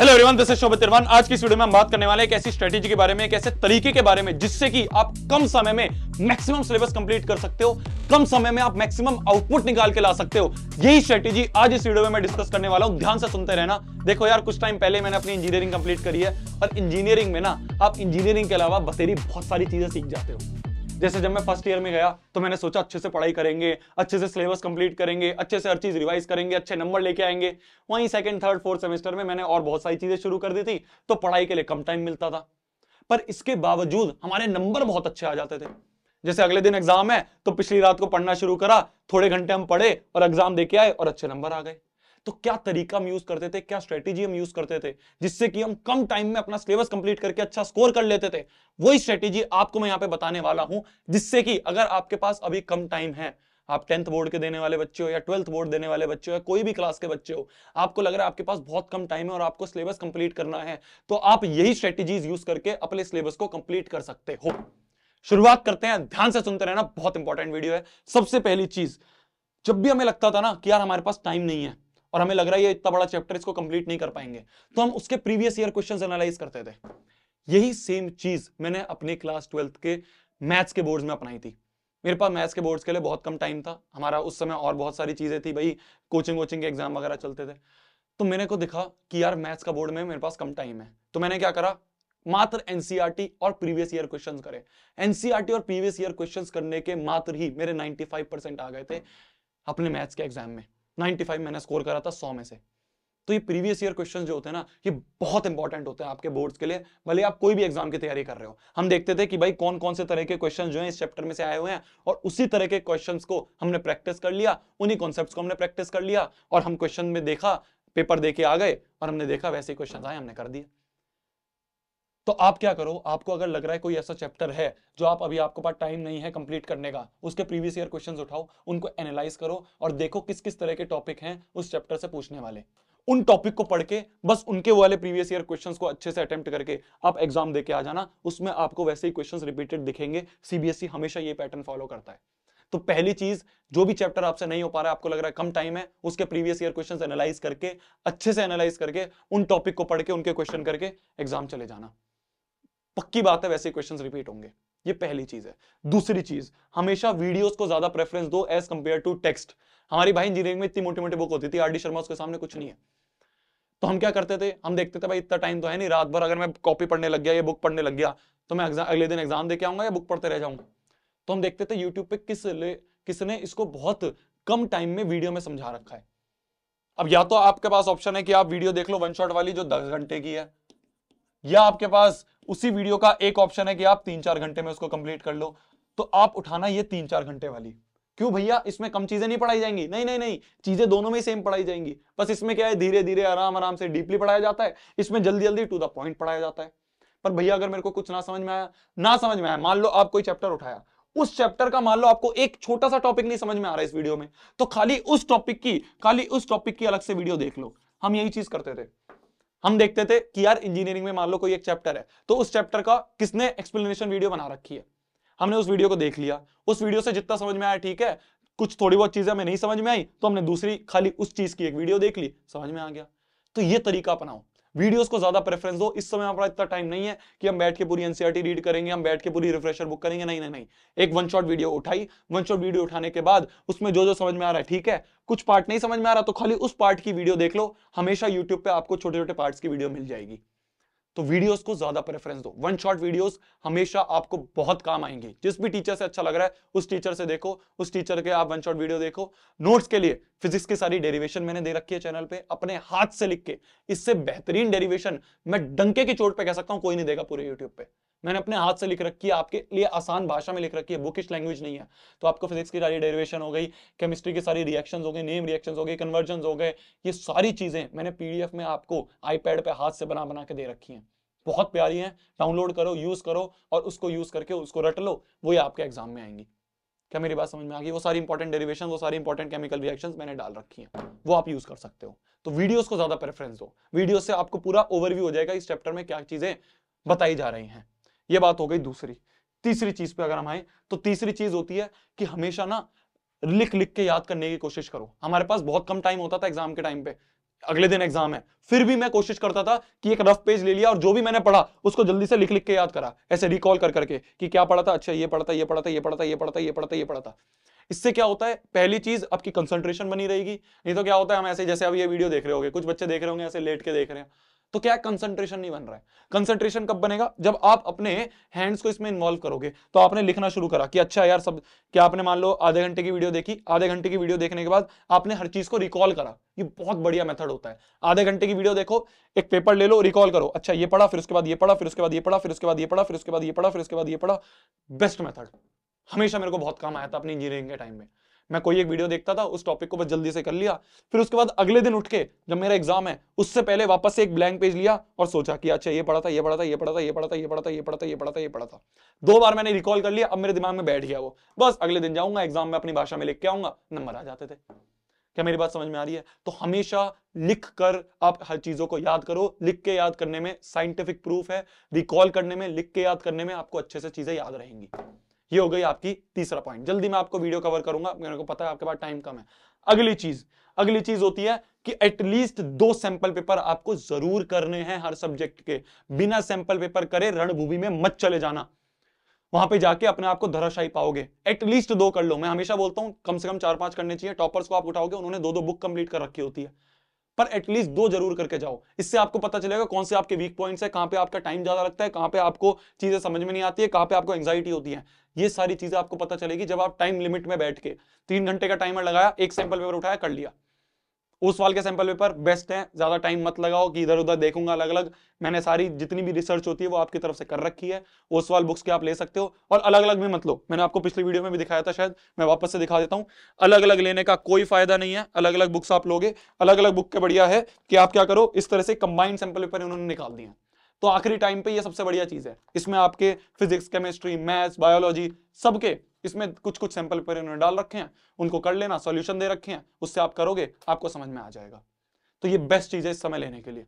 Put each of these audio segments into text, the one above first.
hello everyone this is Shobhit Tirwan आज की इस वीडियो में हम बात करने वाले एक ऐसी स्ट्रेटेजी के बारे में एक ऐसे तरीके के बारे में जिससे कि आप कम समय में मैक्सिमम सिलेबस कंप्लीट कर सकते हो कम समय में आप मैक्सिमम आउटपुट निकाल के ला सकते हो यही स्ट्रेटेजी आज इस वीडियो में मैं डिस्कस करने वाला हूं ध्यान से सुनते रहना देखो यार कुछ टाइम पहले मैंने अपनी इंजीनियरिंग कंप्लीट करी है और इंजीनियरिंग में ना आप इंजीनियरिंग के अलावा बसेरी बहुत सारी चीजें सीख जाते हो जैसे जब मैं फर्स्ट ईयर में गया तो मैंने सोचा अच्छे से पढ़ाई करेंगे अच्छे से सिलेबस कंप्लीट करेंगे अच्छे से हर चीज़ रिवाइज करेंगे अच्छे नंबर लेके आएंगे वहीं सेकंड थर्ड फोर्थ सेमेस्टर में मैंने और बहुत सारी चीज़ें शुरू कर दी थी तो पढ़ाई के लिए कम टाइम मिलता था पर इसके बावजूद हमारे नंबर बहुत अच्छे आ जाते थे जैसे अगले दिन एग्जाम है तो पिछली रात को पढ़ना शुरू करा थोड़े घंटे हम पढ़े और एग्जाम देके आए और अच्छे नंबर आ गए तो क्या तरीका हम यूज करते थे क्या स्ट्रेटेजी हम यूज करते थे जिससे कि हम कम टाइम में अपना सिलेबस कंप्लीट करके अच्छा स्कोर कर लेते थे वही स्ट्रेटेजी आपको मैं यहाँ पे बताने वाला हूं जिससे कि अगर आपके पास अभी कम टाइम है आप टेंथ बोर्ड के देने वाले बच्चे हो या ट्वेल्थ बोर्ड देने वाले बच्चे हो या कोई भी क्लास के बच्चे हो आपको लग रहा है आपके पास बहुत कम टाइम है और आपको सिलेबस कंप्लीट करना है तो आप यही स्ट्रेटेजीज यूज करके अपने सिलेबस को कंप्लीट कर सकते हो शुरुआत करते हैं ध्यान से सुनते रहना बहुत इंपॉर्टेंट वीडियो है सबसे पहली चीज जब भी हमें लगता था ना कि यार हमारे पास टाइम नहीं है और हमें लग रहा है ये इतना बड़ा चैप्टर इसको कंप्लीट नहीं कर पाएंगे तो हम उसके प्रीवियस ईयर क्वेश्चन एनालाइज करते थे यही सेम चीज मैंने अपने क्लास ट्वेल्थ के मैथ्स के बोर्ड में अपनाई थी मेरे पास मैथ्स के बोर्ड्स के लिए बहुत कम टाइम था हमारा उस समय और बहुत सारी चीजें थी भाई कोचिंग वोचिंग के एग्जाम वगैरह चलते थे तो मैंने को दिखा कि यार मैथ्स का बोर्ड में मेरे पास कम टाइम है तो मैंने क्या करा मात्र एनसीआरटी e और प्रीवियस ईयर क्वेश्चंस करे एनसीआरटी e और प्रीवियस ईयर क्वेश्चंस करने के मात्र ही मेरे 95 परसेंट आ गए थे अपने मैथ्स के एग्जाम में 95 मैंने स्कोर करा था 100 में से तो ये प्रीवियस ईयर क्वेश्चन जो होते हैं ना ये बहुत इंपॉर्टेंट होते हैं आपके बोर्ड्स के लिए भले आप कोई भी एग्जाम की तैयारी कर रहे हो हम देखते थे कि भाई कौन कौन से तरह के क्वेश्चन जो है इस चैप्टर में से आए हुए हैं और उसी तरह के क्वेश्चन को हमने प्रैक्टिस कर लिया उन्हीं कॉन्सेप्ट को हमने प्रैक्टिस कर लिया और हम क्वेश्चन में देखा पेपर दे के आ गए और हमने देखा वैसे क्वेश्चन आए हमने कर दिया तो आप क्या करो आपको अगर लग रहा है कोई ऐसा चैप्टर है जो आप अभी आपके पास टाइम नहीं है कंप्लीट करने का उसके प्रीवियस ईयर क्वेश्चंस उठाओ उनको एनालाइज करो और देखो किस किस तरह के टॉपिक हैं उस चैप्टर से पूछने वाले उन टॉपिक को पढ़ के बस उनके वाले प्रीवियस ईयर क्वेश्चंस को अच्छे से अटेम्प्ट करके आप एग्जाम देके आ जाना उसमें आपको वैसे ही क्वेश्चंस रिपीटेड दिखेंगे सीबीएसई e हमेशा ये पैटर्न फॉलो करता है तो पहली चीज जो भी चैप्टर आपसे नहीं हो पा रहा है आपको लग रहा है कम टाइम है उसके प्रीवियस ईयर क्वेश्चंस एनालाइज करके अच्छे से एनालाइज करके उन टॉपिक को पढ़ के उनके क्वेश्चन करके एग्जाम चले जाना पक्की बात है वैसे क्वेश्चन रिपीट होंगे ये पहली चीज है दूसरी चीज हमेशा वीडियोस को ज्यादा प्रेफरेंस दो एज कंपेयर टू टेक्स्ट हमारी भाई इंजीनियरिंग में इतनी मोटी मोटी बुक होती थी आर डी शर्मा उसके सामने कुछ नहीं है तो हम क्या करते थे हम देखते थे भाई इतना टाइम तो है नहीं रात भर अगर मैं कॉपी पढ़ने लग गया या बुक पढ़ने लग गया तो मैं अगले दिन एग्जाम दे आऊंगा या बुक पढ़ते रह जाऊंगा तो हम देखते थे यूट्यूब पे किस ले, किसने इसको बहुत कम टाइम में वीडियो में समझा रखा है अब या तो आपके पास ऑप्शन है कि आप वीडियो देख लो वन शॉट वाली जो दस घंटे की है या आपके पास उसी वीडियो का एक ऑप्शन है कि आप तीन चार घंटे में उसको कंप्लीट कर लो तो आप उठाना ये तीन चार घंटे वाली क्यों भैया इसमें कम चीजें नहीं पढ़ाई जाएंगी नहीं नहीं नहीं चीजें दोनों में सेम पढ़ाई जाएंगी बस इसमें क्या है धीरे धीरे आराम आराम से डीपली पढ़ाया जाता है इसमें जल्दी जल्दी टू द पॉइंट पढ़ाया जाता है पर भैया अगर मेरे को कुछ ना समझ में आया ना समझ में आया मान लो आप कोई चैप्टर उठाया उस चैप्टर का मान लो आपको एक छोटा सा टॉपिक नहीं समझ में आ रहा है इस वीडियो में तो खाली उस टॉपिक की खाली उस टॉपिक की अलग से वीडियो देख लो हम यही चीज करते थे हम देखते थे कि यार इंजीनियरिंग में मान लो कोई एक चैप्टर है तो उस चैप्टर का किसने एक्सप्लेनेशन वीडियो बना रखी है हमने उस वीडियो को देख लिया उस वीडियो से जितना समझ में आया ठीक है कुछ थोड़ी बहुत चीजें हमें नहीं समझ में आई तो हमने दूसरी खाली उस चीज की एक वीडियो देख ली समझ में आ गया तो ये तरीका अपनाओ वीडियोस को ज्यादा प्रेफरेंस दो इस समय हमारा इतना टाइम नहीं है कि हम बैठ के पूरी एनसीआरटी रीड करेंगे हम बैठ के पूरी रिफ्रेशर बुक करेंगे नहीं नहीं नहीं एक वन शॉट वीडियो उठाई वन शॉट वीडियो उठाने के बाद उसमें जो जो समझ में आ रहा है ठीक है कुछ पार्ट नहीं समझ में आ रहा तो खाली उस पार्ट की वीडियो देख लो हमेशा यूट्यूब पे आपको छोटे छोटे पार्ट की वीडियो मिल जाएगी तो वीडियोस को ज्यादा प्रेफरेंस दो वन शॉट वीडियोस हमेशा आपको बहुत काम आएंगे जिस भी टीचर से अच्छा लग रहा है उस टीचर से देखो उस टीचर के आप वन शॉट वीडियो देखो नोट्स के लिए फिजिक्स की सारी डेरिवेशन मैंने दे रखी है चैनल पे अपने हाथ से लिख के इससे बेहतरीन डेरिवेशन मैं डंके की चोट पर कह सकता हूं कोई नहीं देगा पूरे यूट्यूब पे मैंने अपने हाथ से लिख रखी है आपके लिए आसान भाषा में लिख रखी है बुकिश लैंग्वेज नहीं है तो आपको फिजिक्स की सारी डेरिवेशन हो गई केमिस्ट्री की सारी रिएक्शंस हो गई नेम रिएक्शंस हो गई कन्वर्जन हो गए ये सारी चीज़ें मैंने पीडीएफ में आपको आईपैड पे हाथ से बना बना के दे रखी हैं बहुत प्यारी है डाउनलोड करो यूज़ करो और उसको यूज़ करके उसको रट लो वही आपके एग्जाम में आएंगी क्या मेरी बात समझ में आ गई वो सारी इंपॉर्टेंट डेरिवेशन वो सारी इंपॉर्टेंट केमिकल रिएक्शन मैंने डाल रखी है वो आप यूज़ कर सकते हो तो वीडियोज़ को ज़्यादा प्रेफरेंस दो वीडियो से आपको पूरा ओवरव्यू हो जाएगा इस चैप्टर में क्या चीज़ें बताई जा रही हैं ये बात हो गई दूसरी तीसरी चीज पे अगर हम आए तो तीसरी चीज होती है कि हमेशा ना लिख लिख के याद करने की कोशिश करो हमारे पास बहुत कम टाइम होता था एग्जाम के टाइम पे अगले दिन एग्जाम है फिर भी मैं कोशिश करता था कि एक रफ पेज ले लिया और जो भी मैंने पढ़ा उसको जल्दी से लिख लिख के याद करा ऐसे रिकॉल कर करके कि क्या पढ़ा था अच्छा ये पढ़ा था ये पढ़ा था ये पढ़ा था ये पढ़ा था ये पढ़ा था ये पढ़ा था इससे क्या होता है पहली चीज आपकी कंसंट्रेशन बनी रहेगी नहीं तो क्या होता है हम ऐसे जैसे अब ये वीडियो देख रहे होगे कुछ बच्चे देख रहे होंगे ऐसे लेट के देख रहे हैं तो क्या कंसंट्रेशन नहीं बन रहा है कंसंट्रेशन कब बनेगा जब आप अपने हैंड्स को इसमें इन्वॉल्व करोगे तो आपने लिखना शुरू करा कि अच्छा यार सब क्या आपने मान लो आधे घंटे की वीडियो देखी आधे घंटे की वीडियो देखने के बाद आपने हर चीज को रिकॉल करा ये बहुत बढ़िया मेथड होता है आधे घंटे की वीडियो देखो एक पेपर ले लो रिकॉल करो अच्छा ये पढ़ा फिर उसके बाद ये पढ़ा फिर उसके बाद ये पढ़ा फिर उसके बाद ये पढ़ा फिर उसके बाद ये पढ़ा फिर उसके बाद ये पढ़ा बेस्ट मेथड हमेशा मेरे को बहुत काम आया था अपनी इंजीनियरिंग के टाइम में मैं कोई एक वीडियो देखता था उस टॉपिक को बस जल्दी से कर लिया फिर उसके बाद अगले दिन उठ के जब मेरा एग्जाम है उससे पहले वापस से एक ब्लैंक पेज लिया और सोचा कि अच्छा ये पढ़ा था ये पढ़ा था ये पढ़ा था ये पढ़ा था ये पढ़ा था ये पढ़ा था ये पढ़ा था ये पढ़ा था दो बार मैंने रिकॉल कर लिया अब मेरे दिमाग में बैठ गया वो बस अगले दिन जाऊंगा एग्जाम में अपनी भाषा में लिख के आऊंगा नंबर आ जाते थे क्या मेरी बात समझ में आ रही है तो हमेशा लिख कर आप हर चीजों को याद करो लिख के याद करने में साइंटिफिक प्रूफ है रिकॉल करने में लिख के याद करने में आपको अच्छे से चीजें याद रहेंगी ये हो गई आपकी तीसरा पॉइंट जल्दी मैं आपको वीडियो कवर करूंगा मेरे को पता है आपके पास टाइम कम है अगली चीज अगली चीज होती है कि एटलीस्ट दो सैंपल पेपर आपको जरूर करने हैं हर सब्जेक्ट के बिना सैंपल पेपर करे रणभूमि में मत चले जाना वहां पे जाके अपने आप को धराशाई पाओगे एटलीस्ट दो कर लो मैं हमेशा बोलता हूं कम से कम चार पांच करने चाहिए टॉपर्स को आप उठाओगे उन्होंने दो दो बुक कंप्लीट कर रखी होती है पर एटलीस्ट दो जरूर करके जाओ इससे आपको पता चलेगा कौन से आपके वीक पॉइंट्स है कहां पे आपका टाइम ज्यादा लगता है कहां पे आपको चीजें समझ में नहीं आती है कहां पे आपको एंग्जाइटी होती है ये सारी चीजें आपको पता चलेगी जब आप टाइम लिमिट में बैठ के तीन घंटे का टाइमर लगाया एक सैंपल पेपर उठाया कर लिया उस वाल के सैंपल पेपर बेस्ट है ज्यादा टाइम मत लगाओ कि इधर उधर देखूंगा अलग अलग मैंने सारी जितनी भी रिसर्च होती है वो आपकी तरफ से कर रखी है उस वाल बुक्स के आप ले सकते हो और अलग अलग भी मत लो मैंने आपको पिछले वीडियो में भी दिखाया था शायद मैं वापस से दिखा देता हूँ अलग अलग लेने का कोई फायदा नहीं है अलग अलग बुक्स आप लोगे अलग अलग बुक के बढ़िया है कि आप क्या करो इस तरह से कंबाइंड सैंपल पेपर उन्होंने निकाल दिया तो आखिरी टाइम पे ये सबसे बढ़िया चीज है इसमें आपके फिजिक्स केमिस्ट्री मैथ्स बायोलॉजी सबके इसमें कुछ कुछ सैंपल पेपर इन्होंने डाल रखे हैं उनको कर लेना सॉल्यूशन दे रखे हैं उससे आप करोगे आपको समझ में आ जाएगा तो ये बेस्ट चीज है इस समय लेने के लिए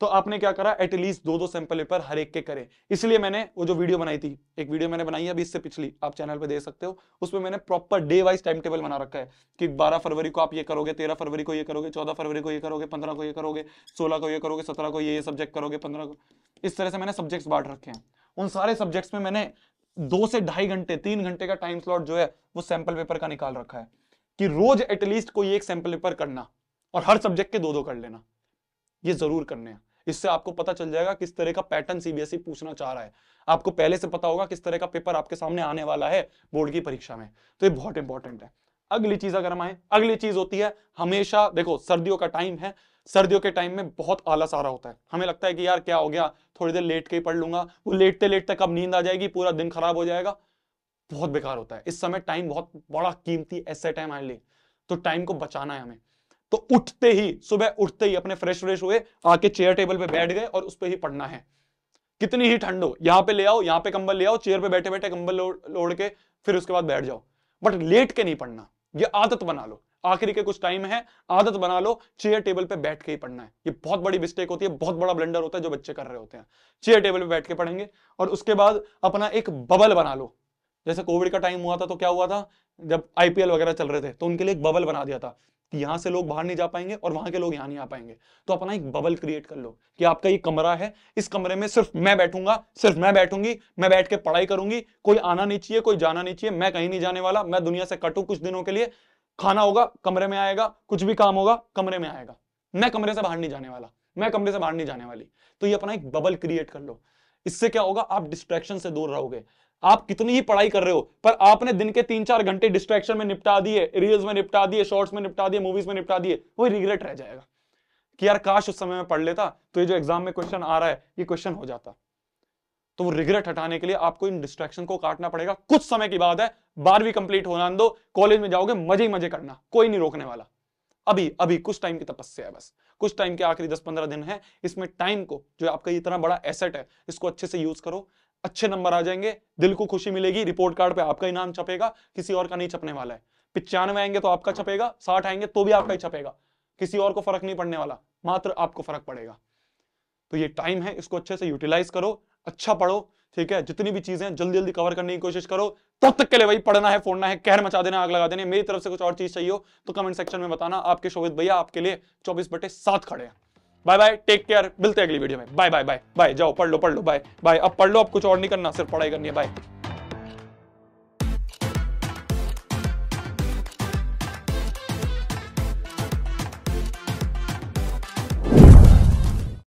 तो आपने क्या करा एटलीस्ट दो दो सैंपल पेपर हर एक के करे इसलिए मैंने वो जो वीडियो बनाई थी एक वीडियो मैंने बनाई है अभी इससे पिछली आप चैनल पे देख सकते हो उसमें मैंने proper day wise time table बना रखा है कि 12 फरवरी को आप ये करोगे 13 फरवरी को ये करोगे 14 फरवरी को ये करोगे पंद्रह को ये करोगे सोलह को ये करोगे सत्रह को ये सब्जेक्ट करोगे पंद्रह को इस तरह से मैंने सब्जेक्ट्स बांट रखे हैं उन सारे सब्जेक्ट्स में मैंने दो से ढाई घंटे तीन घंटे का टाइम स्लॉट जो है वो सैंपल पेपर का निकाल रखा है कि रोज एटलीस्ट कोई एक सैंपल पेपर करना और हर सब्जेक्ट के दो दो कर लेना ये जरूर करने हैं इससे आपको पता चल जाएगा किस तरह का पैटर्न सीबीएसई e पूछना चाह रहा है आपको पहले से पता होगा किस तरह का पेपर आपके सामने आने वाला है बोर्ड की परीक्षा में तो ये बहुत इंपॉर्टेंट है अगली चीज अगर हम आए अगली चीज होती है हमेशा देखो सर्दियों का टाइम है सर्दियों के टाइम में बहुत आलस आ रहा होता है हमें लगता है कि यार क्या हो गया थोड़ी देर लेट के ही पढ़ लूंगा वो लेटते लेटते कब नींद आ जाएगी पूरा दिन खराब हो जाएगा बहुत बेकार होता है इस समय टाइम बहुत बड़ा कीमती ऐसे टाइम हमारे लिए तो टाइम को बचाना है हमें तो उठते ही सुबह उठते ही अपने फ्रेश व्रेश हुए आके चेयर टेबल पे बैठ गए और उस पर ही पढ़ना है कितनी ही ठंड हो यहाँ पे ले आओ यहाँ पे कंबल ले आओ चेयर पे बैठे बैठे कंबल लोड के फिर उसके बाद बैठ जाओ बट लेट के नहीं पढ़ना ये आदत बना लो आखिरी के कुछ टाइम है आदत बना लो चेयर टेबल पे बैठ के ही पढ़ना है ये बहुत बड़ी मिस्टेक होती है बहुत बड़ा ब्लेंडर होता है जो बच्चे कर रहे होते हैं चेयर टेबल पे बैठ के पढ़ेंगे और उसके बाद अपना एक बबल बना लो जैसे कोविड का टाइम हुआ था तो क्या हुआ था जब आईपीएल वगैरह चल रहे थे तो उनके लिए एक बबल बना दिया था यहाँ से लोग बाहर नहीं जा पाएंगे और वहां के लोग यहाँ नहीं आ पाएंगे तो अपना एक बबल क्रिएट कर लो कि आपका ये कमरा है इस कमरे में सिर्फ मैं बैठूंगा सिर्फ मैं बैठूंगी मैं बैठ के पढ़ाई करूंगी कोई आना नहीं चाहिए कोई जाना नहीं चाहिए मैं कहीं नहीं जाने वाला मैं दुनिया से कटू कुछ दिनों के लिए खाना होगा कमरे में आएगा कुछ भी काम होगा कमरे में आएगा मैं कमरे से बाहर नहीं जाने वाला मैं कमरे से बाहर नहीं जाने वाली तो ये अपना एक बबल क्रिएट कर लो इससे क्या होगा आप डिस्ट्रैक्शन से दूर रहोगे आप कितनी ही पढ़ाई कर रहे हो पर आपने दिन के तीन चार घंटे डिस्ट्रैक्शन में निपटा दिए रील्स में निपटा दिए शॉर्ट्स में निपटा दिए मूवीज में निपटा दिए वही रिग्रेट रह जाएगा कि यार काश उस समय में पढ़ लेता तो ये जो एग्जाम में क्वेश्चन आ रहा है ये क्वेश्चन हो जाता तो वो रिग्रेट हटाने के लिए आपको इन डिस्ट्रैक्शन को काटना पड़ेगा कुछ समय की बात है बारहवीं कंप्लीट होना दो कॉलेज में जाओगे मजे ही मजे करना कोई नहीं रोकने वाला अभी अभी कुछ टाइम की तपस्या है बस कुछ टाइम के आखिरी दस पंद्रह दिन है इसमें टाइम को जो आपका इतना बड़ा एसेट है इसको अच्छे से यूज करो अच्छे नंबर आ जाएंगे दिल को खुशी मिलेगी रिपोर्ट कार्ड पे आपका इनाम छपेगा किसी और का नहीं छपने वाला है पिचानवे आएंगे तो आपका छपेगा साठ आएंगे तो भी आपका ही छपेगा किसी और को फर्क नहीं पड़ने वाला मात्र आपको फर्क पड़ेगा तो ये टाइम है इसको अच्छे से यूटिलाइज करो अच्छा पढ़ो ठीक है जितनी भी चीजें जल्दी जल्दी कवर करने की कोशिश करो तब तो तक के लिए भाई पढ़ना है फोड़ना है कहर मचा देना आग लगा देने मेरी तरफ से कुछ और चीज चाहिए हो तो कमेंट सेक्शन में बताना आपके शोभित भैया आपके लिए चौबीस बटे सात खड़े हैं बाय बाय टेक केयर मिलते हैं अगली वीडियो में बाय बाय बाय बाय जाओ पढ़ लो पढ़ लो बाय बाय अब पढ़ लो अब कुछ और नहीं करना सिर्फ पढ़ाई करनी है बाय